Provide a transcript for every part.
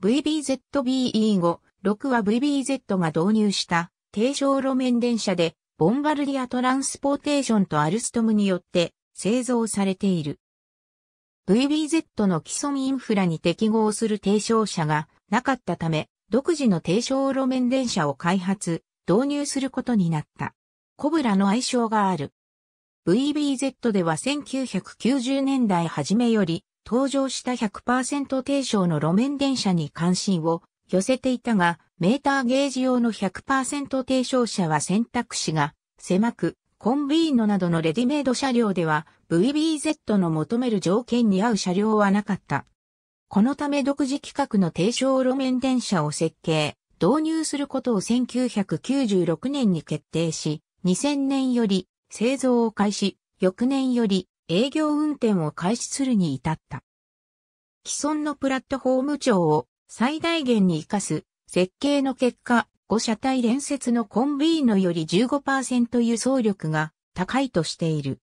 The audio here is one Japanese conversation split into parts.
VBZBE5、6は VBZ が導入した低床路面電車で、ボンバルディアトランスポーテーションとアルストムによって製造されている。VBZ の基礎インフラに適合する低床車がなかったため、独自の低床路面電車を開発、導入することになった。コブラの愛称がある。VBZ では1990年代初めより登場した100%低床の路面電車に関心を寄せていたが、メーターゲージ用の100%低床車は選択肢が狭く、コンビーノなどのレディメイド車両では VBZ の求める条件に合う車両はなかった。このため独自規格の低床路面電車を設計、導入することを1996年に決定し、2000年より製造を開始、翌年より営業運転を開始するに至った。既存のプラットフォーム長を最大限に活かす設計の結果、5車体連接のコンビーノより15%輸送力が高いとしている。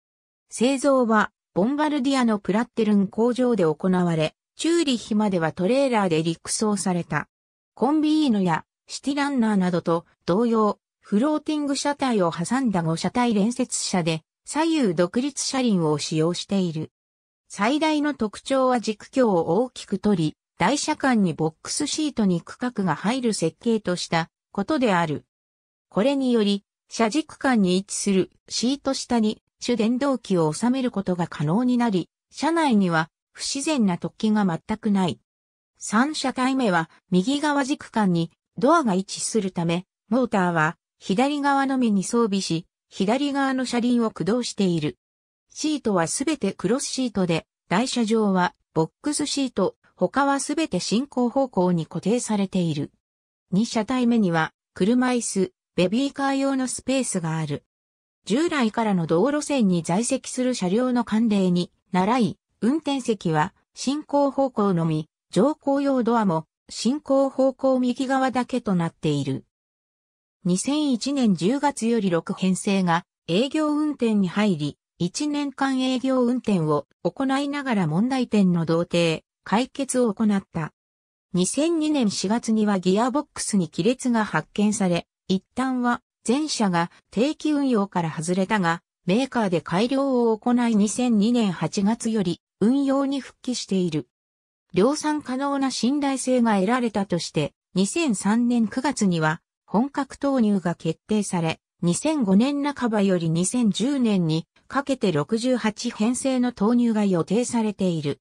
製造はボンバルディアのプラッテルン工場で行われ、チューリッヒまではトレーラーで陸送された。コンビーノやシティランナーなどと同様、フローティング車体を挟んだ5車体連接車で左右独立車輪を使用している。最大の特徴は軸橋を大きく取り、台車間にボックスシートに区画が入る設計としたことである。これにより、車軸間に位置するシート下に主電動機を収めることが可能になり、車内には不自然な突起が全くない。3車体目は右側軸間にドアが位置するため、モーターは左側のみに装備し、左側の車輪を駆動している。シートはすべてクロスシートで、台車上はボックスシート、他はすべて進行方向に固定されている。2車体目には、車椅子、ベビーカー用のスペースがある。従来からの道路線に在籍する車両の慣例に、習い、運転席は進行方向のみ、乗降用ドアも進行方向右側だけとなっている。2001年10月より6編成が営業運転に入り、1年間営業運転を行いながら問題点の同定、解決を行った。2002年4月にはギアボックスに亀裂が発見され、一旦は全社が定期運用から外れたが、メーカーで改良を行い2002年8月より運用に復帰している。量産可能な信頼性が得られたとして、2003年9月には本格投入が決定され、2005年半ばより2010年にかけて68編成の投入が予定されている。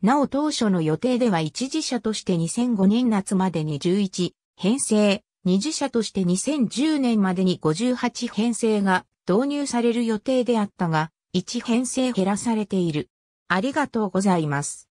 なお当初の予定では一次車として2005年夏までに11編成、二次車として2010年までに58編成が導入される予定であったが、1編成減らされている。ありがとうございます。